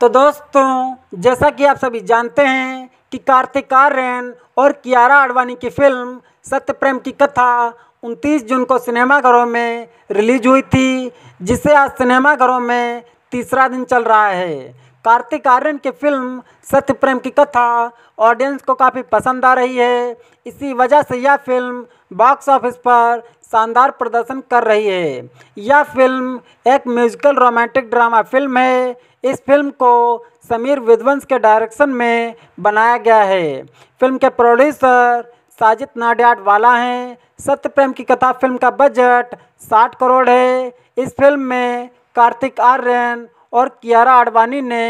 तो दोस्तों जैसा कि आप सभी जानते हैं कि कार्तिक आर्यन और कियारा आडवाणी की फिल्म सत्य प्रेम की कथा 29 जून को सिनेमाघरों में रिलीज हुई थी जिसे आज सिनेमाघरों में तीसरा दिन चल रहा है कार्तिक आर्यन की फिल्म सत्य प्रेम की कथा ऑडियंस को काफ़ी पसंद आ रही है इसी वजह से यह फिल्म बॉक्स ऑफिस पर शानदार प्रदर्शन कर रही है यह फिल्म एक म्यूजिकल रोमांटिक ड्रामा फिल्म है इस फिल्म को समीर विद्वंस के डायरेक्शन में बनाया गया है फिल्म के प्रोड्यूसर साजिद नाडियाड वाला हैं सत्य प्रेम की कथा फिल्म का बजट साठ करोड़ है इस फिल्म में कार्तिक आर्यन और कियारा आडवाणी ने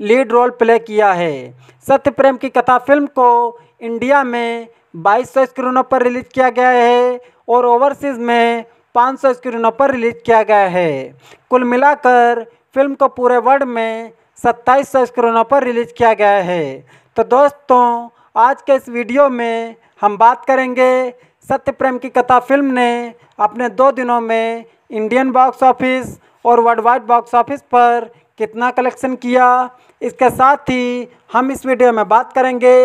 लीड रोल प्ले किया है सत्य प्रेम की कथा फिल्म को इंडिया में बाईस सौ स्क्रीनों पर रिलीज किया गया है और ओवरसीज़ में पाँच सौ स्क्रीनों पर रिलीज किया गया है कुल मिलाकर फिल्म को पूरे वर्ल्ड में सत्ताईस सौ स्क्रीनों पर रिलीज किया गया है तो दोस्तों आज के इस वीडियो में हम बात करेंगे सत्य प्रेम की कथा फिल्म ने अपने दो दिनों में इंडियन बॉक्स ऑफिस और वर्ल्ड वाइड बॉक्स ऑफिस पर कितना कलेक्शन किया इसके साथ ही हम इस वीडियो में बात करेंगे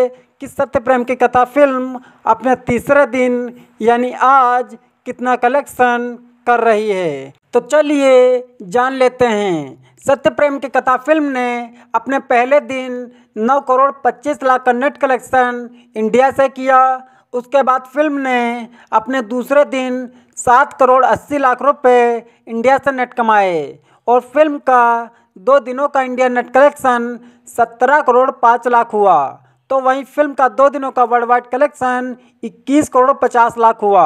कि सत्य प्रेम की कथा फिल्म अपने तीसरे दिन यानी आज कितना कलेक्शन कर रही है तो चलिए जान लेते हैं सत्य प्रेम की कथा फिल्म ने अपने पहले दिन 9 करोड़ 25 लाख का नेट कलेक्शन इंडिया से किया उसके बाद फिल्म ने अपने दूसरे दिन 7 करोड़ 80 लाख रुपए इंडिया से नेट कमाए और फिल्म का दो दिनों का India net collection 17 crore 5 lakh हुआ तो वहीं फिल्म का दो दिनों का वर्ल्ड वाइड कलेक्शन इक्कीस करोड़ पचास लाख हुआ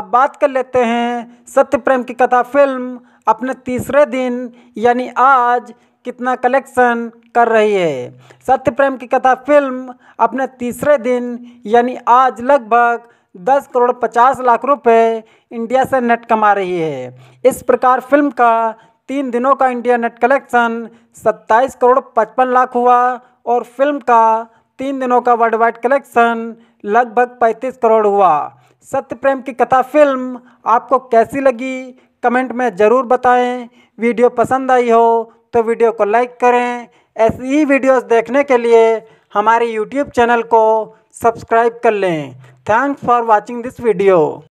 अब बात कर लेते हैं सत्य प्रेम की कथा फिल्म अपने तीसरे दिन यानी आज कितना कलेक्शन कर रही है सत्य प्रेम की कथा फिल्म अपने तीसरे दिन यानी आज लगभग दस करोड़ पचास लाख रुपए इंडिया से नेट कमा रही है इस प्रकार फिल्म का तीन दिनों का इंडिया नेट कलेक्शन सत्ताईस करोड़ पचपन लाख हुआ और फिल्म का तीन दिनों का वर्ल्ड वाइड कलेक्शन लगभग 35 करोड़ हुआ सत्य प्रेम की कथा फिल्म आपको कैसी लगी कमेंट में ज़रूर बताएं वीडियो पसंद आई हो तो वीडियो को लाइक करें ऐसी ही वीडियोस देखने के लिए हमारे यूट्यूब चैनल को सब्सक्राइब कर लें thanks for watching this video